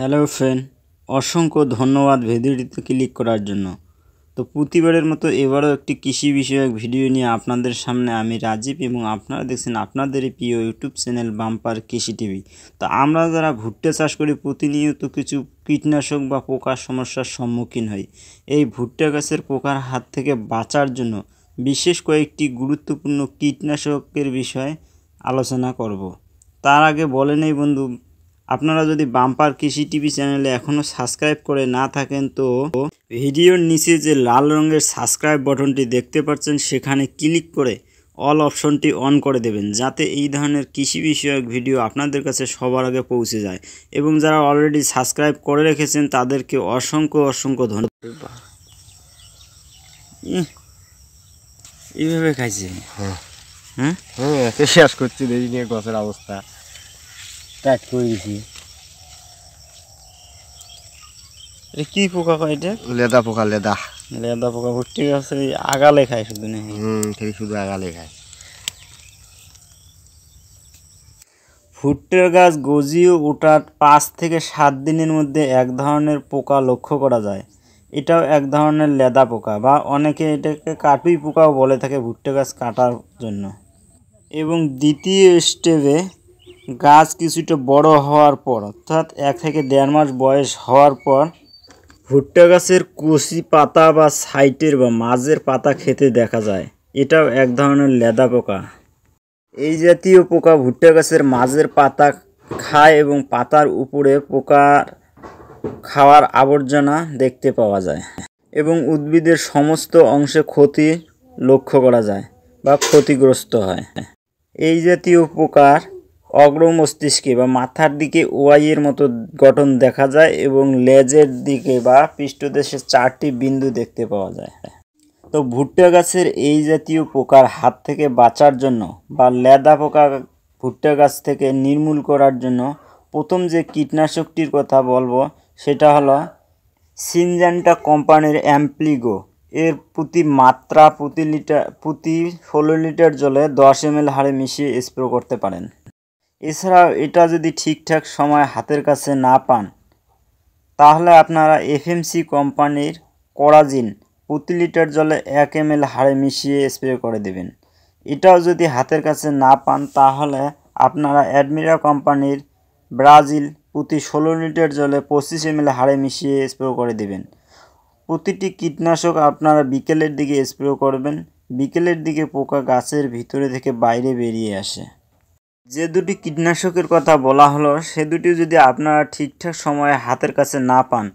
hello friend অসংখ্য ধন্যবাদ ভিডিওটিতে ক্লিক করার জন্য তো প্রতিবারের মতো এবারও একটি কৃষি বিষয়ক ভিডিও নিয়ে আপনাদের সামনে আমি রাজীব এবং আপনারা দেখছেন আপনাদের প্রিয় ইউটিউব চ্যানেল বাম্পার কৃষি টিভি তো আমরা যারা ভুট্টা চাষ করি প্রতিনিয়ত কিছু কীটনাশক বা পোকার সমস্যার সম্মুখীন হই এই ভুট্টা গাছের পোকার হাত থেকে বাঁচার জন্য বিশেষ কয়েকটি গুরুত্বপূর্ণ কীটনাশকের বিষয়ে আলোচনা করব তার আগে বলে নেই বন্ধু আপনারা যদি বাম্পার কৃষি টিভি চ্যানেলে এখনও সাবস্ক্রাইব করে না থাকেন তো ভিডিওর নিচে যে লাল রঙের সাবস্ক্রাইব বটনটি দেখতে পাচ্ছেন সেখানে ক্লিক করে অল অপশনটি অন করে দেবেন যাতে এই ধরনের কৃষি বিষয়ক ভিডিও আপনাদের কাছে সবার আগে পৌঁছে যায় এবং যারা অলরেডি সাবস্ক্রাইব করে রেখেছেন তাদেরকে অসংখ্য অসংখ্য ধন্যবাদ এইভাবে খাইছে হ্যাঁ হ্যাঁ, হ্যাঁ শেষ করছি দেখি নিয়ে গছের অবস্থা টাইট করে দিছি কি পোকা কয় এটা লেদা পোকা লেদা লেদা পোকা ভর্তি আছে আগালে খায় শুধু না শুধু আগালে খায় ভুট্টের গাছ গজিয়ে ওঠার পাঁচ থেকে সাত দিনের মধ্যে এক ধরনের পোকা লক্ষ্য করা যায় এটাও এক ধরনের লেদা পোকা বা অনেকে এটাকে কাটুই পোকাও বলে থাকে ভুট্টে গাছ কাটার জন্য এবং দ্বিতীয় স্টেপে গাছ কিছুটা বড় হওয়ার পর অর্থাৎ এক থেকে দেড় মাস বয়স হওয়ার পর ভুট্টা গাছের কুচি পাতা বা সাইটের বা মাঝের পাতা খেতে দেখা যায় এটাও এক ধরনের লেদা পোকা এই জাতীয় পোকা ভুট্টা গাছের মাঝের পাতা খায় এবং পাতার উপরে পোকার খাওয়ার আবর্জনা দেখতে পাওয়া যায় এবং উদ্ভিদের সমস্ত অংশে ক্ষতি লক্ষ্য করা যায় বা ক্ষতিগ্রস্ত হয় এই জাতীয় পোকার অগ্র মস্তিষ্কে বা মাথার দিকে ওয়াইয়ের মতো গঠন দেখা যায় এবং লেজের দিকে বা পৃষ্ঠদেশে চারটি বিন্দু দেখতে পাওয়া যায় তো ভুট্টা গাছের এই জাতীয় পোকার হাত থেকে বাঁচার জন্য বা লেদা পোকা ভুট্টা গাছ থেকে নির্মূল করার জন্য প্রথম যে কীটনাশকটির কথা বলবো সেটা হলো সিনজান্টা কোম্পানির অ্যাম্পলিগো এর প্রতি মাত্রা প্রতি লিটার প্রতি ষোলো লিটার জলে দশ এম হারে মিশিয়ে স্প্রে করতে পারেন এছাড়াও এটা যদি ঠিকঠাক সময় হাতের কাছে না পান তাহলে আপনারা এফএমসি কোম্পানির করাজিন প্রতি লিটার জলে এক এম হাড়ে মিশিয়ে স্প্রে করে দেবেন এটাও যদি হাতের কাছে না পান তাহলে আপনারা অ্যাডমিরা কোম্পানির ব্রাজিল প্রতি ষোলো লিটার জলে পঁচিশ এম হাড়ে মিশিয়ে স্প্রে করে দেবেন প্রতিটি কীটনাশক আপনারা বিকেলের দিকে স্প্রে করবেন বিকেলের দিকে পোকা গাছের ভিতরে থেকে বাইরে বেরিয়ে আসে যে দুটি কীটনাশকের কথা বলা হলো সে দুটি যদি আপনারা ঠিকঠাক সময়ে হাতের কাছে না পান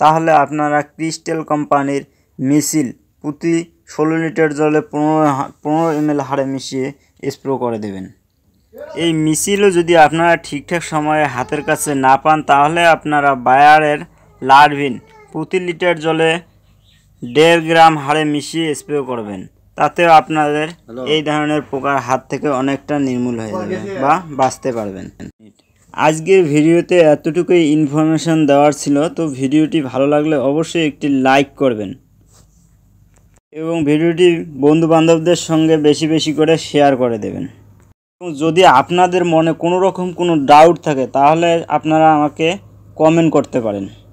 তাহলে আপনারা ক্রিস্টেল কোম্পানির মিছিল প্রতি ষোলো লিটার জলে পনেরো পনেরো এম হারে মিশিয়ে স্প্রে করে দেবেন এই মিছিলও যদি আপনারা ঠিকঠাক সময়ে হাতের কাছে না পান তাহলে আপনারা বায়ারের লারভিন প্রতি লিটার জলে দেড় গ্রাম হারে মিশিয়ে স্প্রে করবেন তাতেও আপনাদের এই ধরনের পোকার হাত থেকে অনেকটা নির্মূল হয়ে যাবে বা বাঁচতে পারবেন আজকের ভিডিওতে এতটুকুই ইনফরমেশান দেওয়ার ছিল তো ভিডিওটি ভালো লাগলে অবশ্যই একটি লাইক করবেন এবং ভিডিওটি বন্ধু বান্ধবদের সঙ্গে বেশি বেশি করে শেয়ার করে দেবেন এবং যদি আপনাদের মনে কোনো রকম কোনো ডাউট থাকে তাহলে আপনারা আমাকে কমেন্ট করতে পারেন